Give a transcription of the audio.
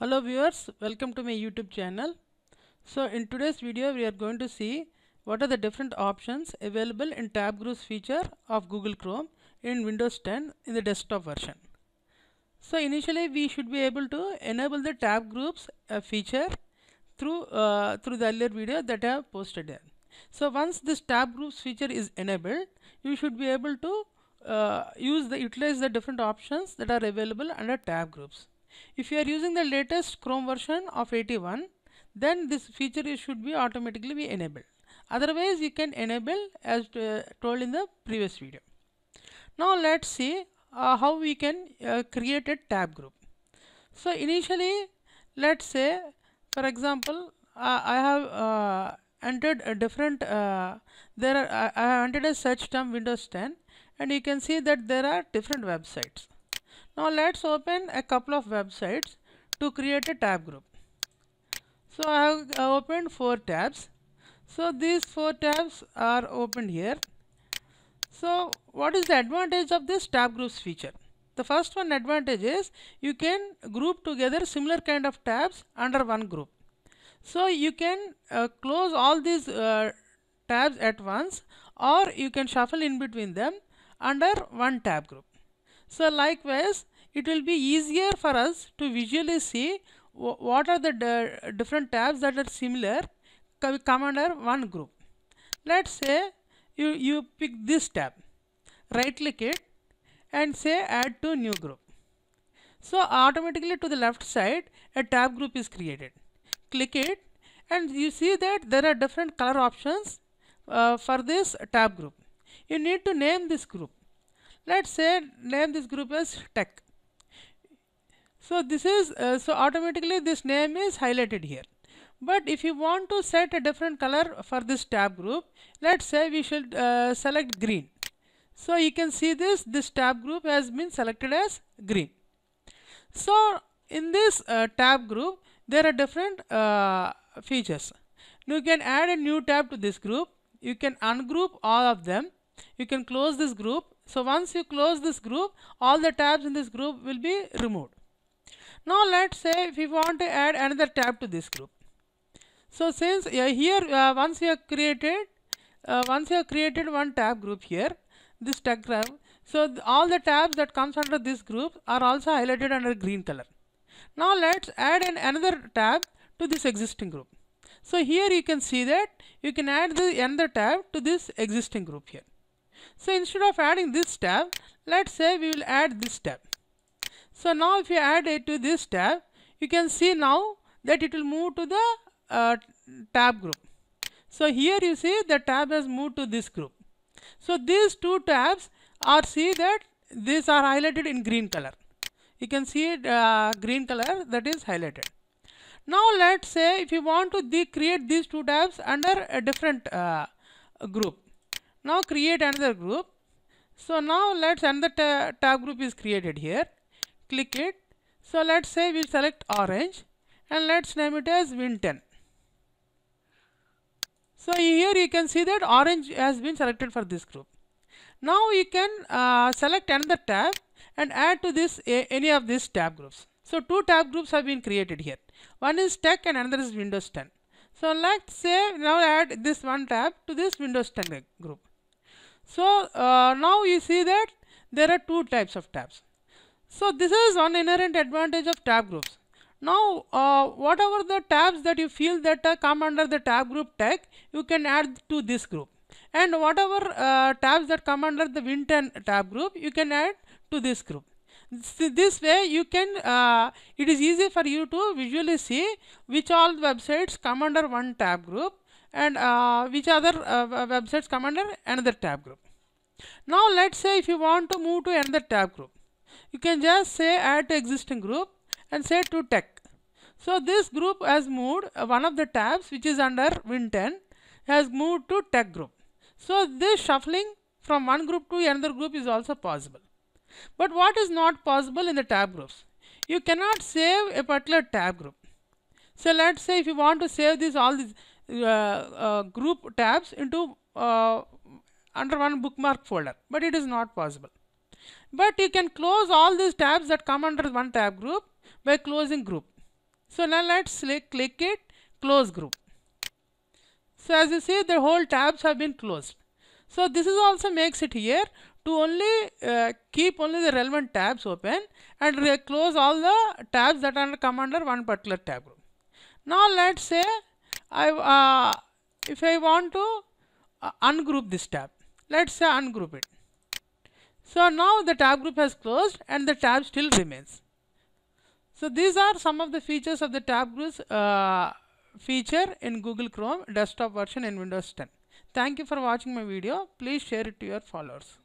hello viewers welcome to my youtube channel so in today's video we are going to see what are the different options available in tab groups feature of google chrome in windows 10 in the desktop version so initially we should be able to enable the tab groups uh, feature through uh, through the earlier video that i have posted here so once this tab groups feature is enabled you should be able to uh, use the utilize the different options that are available under tab groups if you are using the latest Chrome version of 81, then this feature should be automatically be enabled. Otherwise, you can enable as uh, told in the previous video. Now let's see uh, how we can uh, create a tab group. So initially, let's say, for example, I have uh, entered a different, uh, there are, I have entered a search term Windows 10 and you can see that there are different websites. Now let's open a couple of websites to create a tab group. So I have opened four tabs. So these four tabs are opened here. So what is the advantage of this tab groups feature? The first one advantage is you can group together similar kind of tabs under one group. So you can uh, close all these uh, tabs at once or you can shuffle in between them under one tab group. So likewise, it will be easier for us to visually see what are the different tabs that are similar come under one group. Let's say you, you pick this tab, right click it and say add to new group. So automatically to the left side a tab group is created. Click it and you see that there are different color options uh, for this tab group. You need to name this group. Let's say name this group as tech. So this is uh, so automatically this name is highlighted here. But if you want to set a different color for this tab group, let's say we should uh, select green. So you can see this this tab group has been selected as green. So in this uh, tab group there are different uh, features. You can add a new tab to this group. You can ungroup all of them. You can close this group so once you close this group, all the tabs in this group will be removed. Now let's say if we want to add another tab to this group. So since uh, here uh, once you have created, uh, once you have created one tab group here, this tag group. So th all the tabs that comes under this group are also highlighted under green color. Now let's add an another tab to this existing group. So here you can see that you can add the another tab to this existing group here so instead of adding this tab let's say we will add this tab so now if you add it to this tab you can see now that it will move to the uh, tab group so here you see the tab has moved to this group so these two tabs are see that these are highlighted in green color you can see it, uh, green color that is highlighted now let's say if you want to create these two tabs under a different uh, group now create another group. So now let's another ta tab group is created here. Click it. So let's say we select orange and let's name it as Winton. So here you can see that orange has been selected for this group. Now you can uh, select another tab and add to this a, any of these tab groups. So two tab groups have been created here. One is tech and another is Windows 10. So let's say now add this one tab to this Windows 10 group. So, uh, now you see that there are two types of tabs. So, this is one inherent advantage of tab groups. Now, uh, whatever the tabs that you feel that uh, come under the tab group tag, you can add to this group. And whatever uh, tabs that come under the Win10 tab group, you can add to this group. This, this way you can, uh, it is easy for you to visually see which all websites come under one tab group and uh, which other uh, websites come under another tab group. Now let's say if you want to move to another tab group, you can just say add to existing group and say to tech. So this group has moved uh, one of the tabs which is under Win10 has moved to tech group. So this shuffling from one group to another group is also possible. But what is not possible in the tab groups? You cannot save a particular tab group. So let's say if you want to save this all these, uh, uh, group tabs into uh, under one bookmark folder but it is not possible but you can close all these tabs that come under one tab group by closing group so now let's click it close group so as you see the whole tabs have been closed so this is also makes it here to only uh, keep only the relevant tabs open and close all the tabs that are come under one particular tab group now let's say I uh, if I want to uh, ungroup this tab let's say ungroup it so now the tab group has closed and the tab still remains so these are some of the features of the tab groups uh, feature in Google Chrome desktop version in Windows 10 thank you for watching my video please share it to your followers